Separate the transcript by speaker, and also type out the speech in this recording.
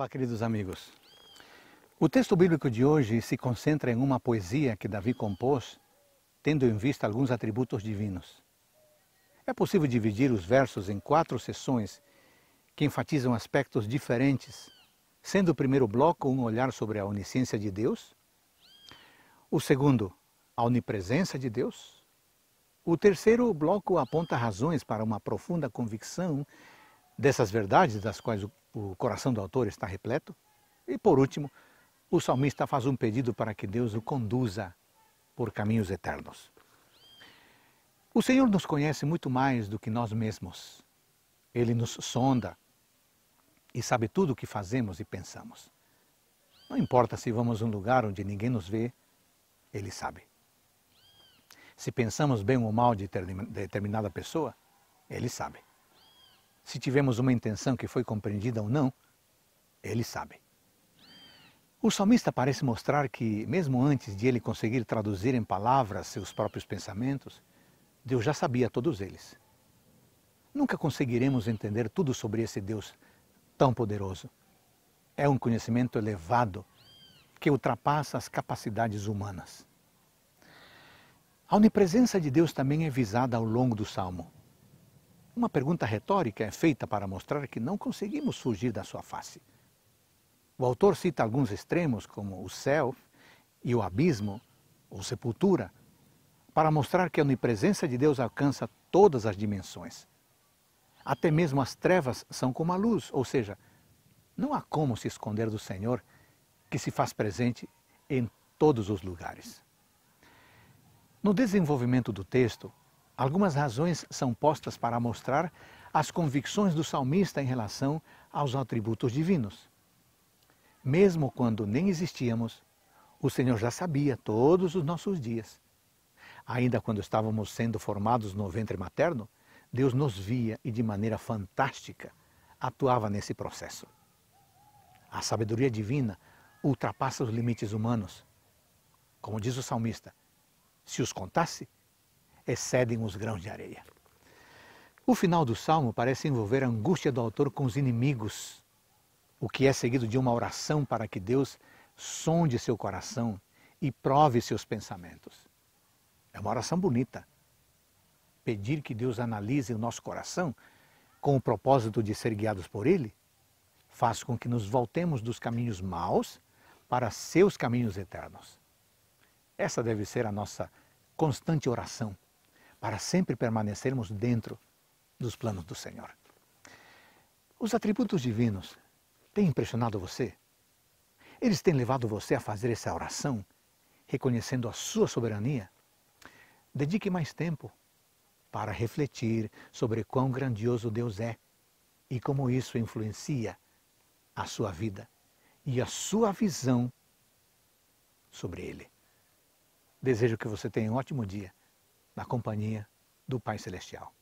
Speaker 1: Olá, queridos amigos. O texto bíblico de hoje se concentra em uma poesia que Davi compôs, tendo em vista alguns atributos divinos. É possível dividir os versos em quatro sessões que enfatizam aspectos diferentes, sendo o primeiro bloco um olhar sobre a onisciência de Deus, o segundo, a onipresença de Deus, o terceiro bloco aponta razões para uma profunda convicção dessas verdades das quais o coração do autor está repleto. E por último, o salmista faz um pedido para que Deus o conduza por caminhos eternos. O Senhor nos conhece muito mais do que nós mesmos. Ele nos sonda e sabe tudo o que fazemos e pensamos. Não importa se vamos a um lugar onde ninguém nos vê, ele sabe. Se pensamos bem ou mal de determinada pessoa, ele sabe se tivemos uma intenção que foi compreendida ou não, eles sabem. O salmista parece mostrar que, mesmo antes de ele conseguir traduzir em palavras seus próprios pensamentos, Deus já sabia todos eles. Nunca conseguiremos entender tudo sobre esse Deus tão poderoso. É um conhecimento elevado que ultrapassa as capacidades humanas. A onipresença de Deus também é visada ao longo do salmo. Uma pergunta retórica é feita para mostrar que não conseguimos fugir da sua face. O autor cita alguns extremos, como o céu e o abismo, ou sepultura, para mostrar que a onipresença de Deus alcança todas as dimensões. Até mesmo as trevas são como a luz, ou seja, não há como se esconder do Senhor, que se faz presente em todos os lugares. No desenvolvimento do texto, Algumas razões são postas para mostrar as convicções do salmista em relação aos atributos divinos. Mesmo quando nem existíamos, o Senhor já sabia todos os nossos dias. Ainda quando estávamos sendo formados no ventre materno, Deus nos via e, de maneira fantástica, atuava nesse processo. A sabedoria divina ultrapassa os limites humanos. Como diz o salmista, se os contasse, excedem os grãos de areia. O final do salmo parece envolver a angústia do autor com os inimigos, o que é seguido de uma oração para que Deus sonde seu coração e prove seus pensamentos. É uma oração bonita. Pedir que Deus analise o nosso coração com o propósito de ser guiados por Ele faz com que nos voltemos dos caminhos maus para seus caminhos eternos. Essa deve ser a nossa constante oração para sempre permanecermos dentro dos planos do Senhor. Os atributos divinos têm impressionado você? Eles têm levado você a fazer essa oração, reconhecendo a sua soberania? Dedique mais tempo para refletir sobre quão grandioso Deus é e como isso influencia a sua vida e a sua visão sobre Ele. Desejo que você tenha um ótimo dia na companhia do Pai Celestial.